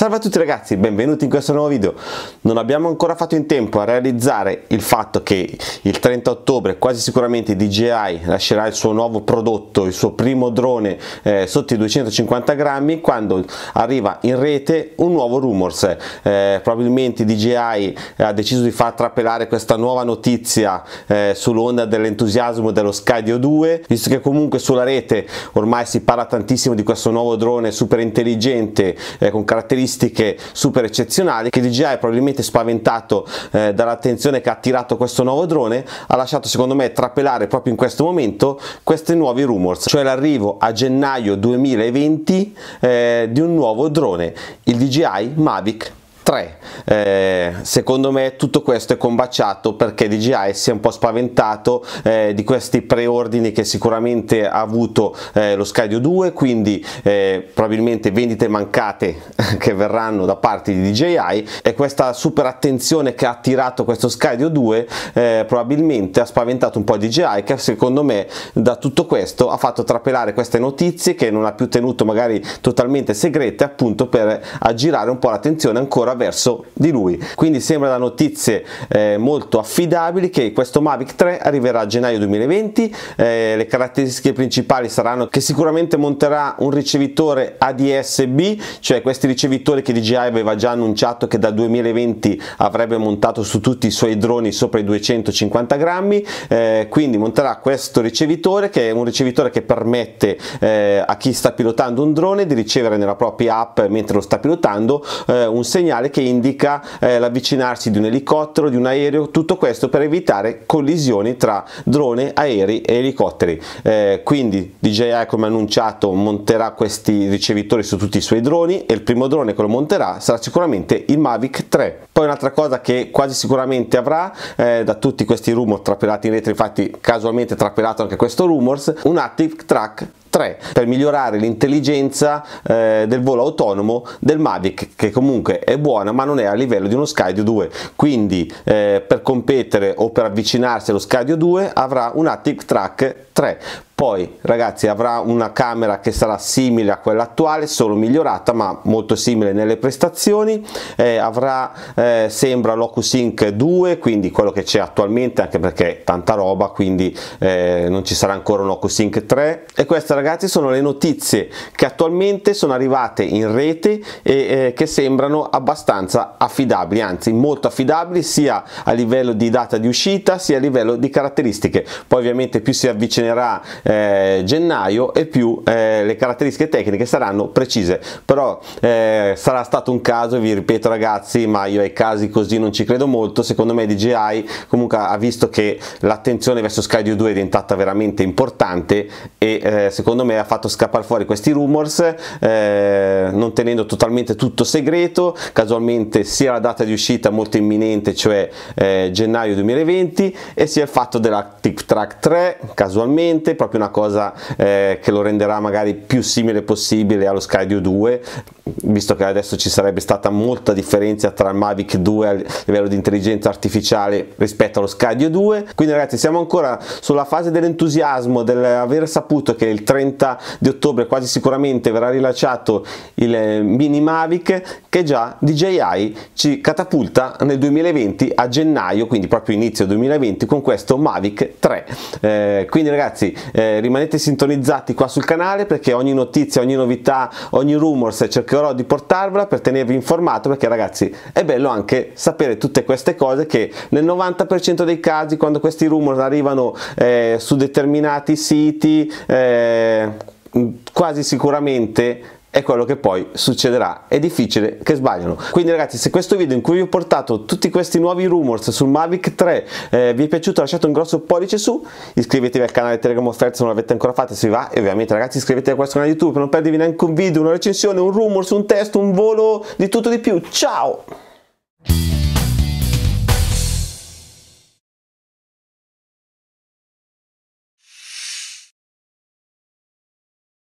Salve a tutti ragazzi, benvenuti in questo nuovo video. Non abbiamo ancora fatto in tempo a realizzare il fatto che il 30 ottobre quasi sicuramente DJI lascerà il suo nuovo prodotto, il suo primo drone eh, sotto i 250 grammi, quando arriva in rete un nuovo rumors. Eh, probabilmente DJI ha deciso di far trapelare questa nuova notizia eh, sull'onda dell'entusiasmo dello Skydio 2, visto che comunque sulla rete ormai si parla tantissimo di questo nuovo drone super intelligente eh, con caratteristiche caratteristiche super eccezionali che DJI probabilmente spaventato eh, dall'attenzione che ha attirato questo nuovo drone ha lasciato secondo me trapelare proprio in questo momento questi nuovi rumors cioè l'arrivo a gennaio 2020 eh, di un nuovo drone il DJI Mavic 3. Eh, secondo me tutto questo è combaciato perché DJI si è un po' spaventato eh, di questi preordini che sicuramente ha avuto eh, lo Skydio 2, quindi eh, probabilmente vendite mancate che verranno da parte di DJI e questa super attenzione che ha attirato questo Skydio 2 eh, probabilmente ha spaventato un po' DJI che secondo me da tutto questo ha fatto trapelare queste notizie che non ha più tenuto magari totalmente segrete appunto per aggirare un po' l'attenzione ancora verso di lui. Quindi sembra da notizie eh, molto affidabili che questo Mavic 3 arriverà a gennaio 2020. Eh, le caratteristiche principali saranno che sicuramente monterà un ricevitore ADS-B, cioè questi ricevitori che DJI aveva già annunciato che da 2020 avrebbe montato su tutti i suoi droni sopra i 250 grammi. Eh, quindi monterà questo ricevitore che è un ricevitore che permette eh, a chi sta pilotando un drone di ricevere nella propria app mentre lo sta pilotando eh, un segnale segnale che indica eh, l'avvicinarsi di un elicottero, di un aereo, tutto questo per evitare collisioni tra drone, aerei e elicotteri. Eh, quindi DJI come annunciato monterà questi ricevitori su tutti i suoi droni e il primo drone che lo monterà sarà sicuramente il Mavic 3. Poi un'altra cosa che quasi sicuramente avrà eh, da tutti questi rumor trapelati in rete, infatti casualmente trapelato anche questo rumors, un Active Track 3 per migliorare l'intelligenza eh, del volo autonomo del Mavic che comunque è buona ma non è a livello di uno Skydio 2 quindi eh, per competere o per avvicinarsi allo Skydio 2 avrà un Active Track 3 poi ragazzi avrà una camera che sarà simile a quella attuale solo migliorata ma molto simile nelle prestazioni eh, avrà eh, sembra LocuSync 2 quindi quello che c'è attualmente anche perché tanta roba quindi eh, non ci sarà ancora un LocuSync 3 e queste ragazzi sono le notizie che attualmente sono arrivate in rete e eh, che sembrano abbastanza affidabili anzi molto affidabili sia a livello di data di uscita sia a livello di caratteristiche poi ovviamente più si avvicinerà eh, eh, gennaio e più eh, le caratteristiche tecniche saranno precise però eh, sarà stato un caso vi ripeto ragazzi ma io ai casi così non ci credo molto secondo me DJI comunque ha visto che l'attenzione verso Skydio 2 è diventata veramente importante e eh, secondo me ha fatto scappare fuori questi rumors eh, non tenendo totalmente tutto segreto casualmente sia la data di uscita molto imminente cioè eh, gennaio 2020 e sia il fatto della Tic Track 3 casualmente proprio una cosa eh, che lo renderà magari più simile possibile allo Skydio 2 visto che adesso ci sarebbe stata molta differenza tra il Mavic 2 a livello di intelligenza artificiale rispetto allo Skydio 2 quindi ragazzi siamo ancora sulla fase dell'entusiasmo dell'aver saputo che il 30 di ottobre quasi sicuramente verrà rilasciato il eh, mini Mavic che già DJI ci catapulta nel 2020 a gennaio quindi proprio inizio 2020 con questo Mavic 3 eh, quindi ragazzi eh, rimanete sintonizzati qua sul canale perché ogni notizia ogni novità ogni se cercherò cercherò di portarvela per tenervi informato perché ragazzi è bello anche sapere tutte queste cose che nel 90% dei casi quando questi rumor arrivano eh, su determinati siti eh, quasi sicuramente è quello che poi succederà è difficile che sbagliano quindi ragazzi se questo video in cui vi ho portato tutti questi nuovi rumors sul Mavic 3 eh, vi è piaciuto lasciate un grosso pollice su iscrivetevi al canale Telegram Offerte se non l'avete ancora fatto se vi va e ovviamente ragazzi iscrivetevi a questo canale YouTube per non perdervi neanche un video una recensione un rumors un testo un volo di tutto di più ciao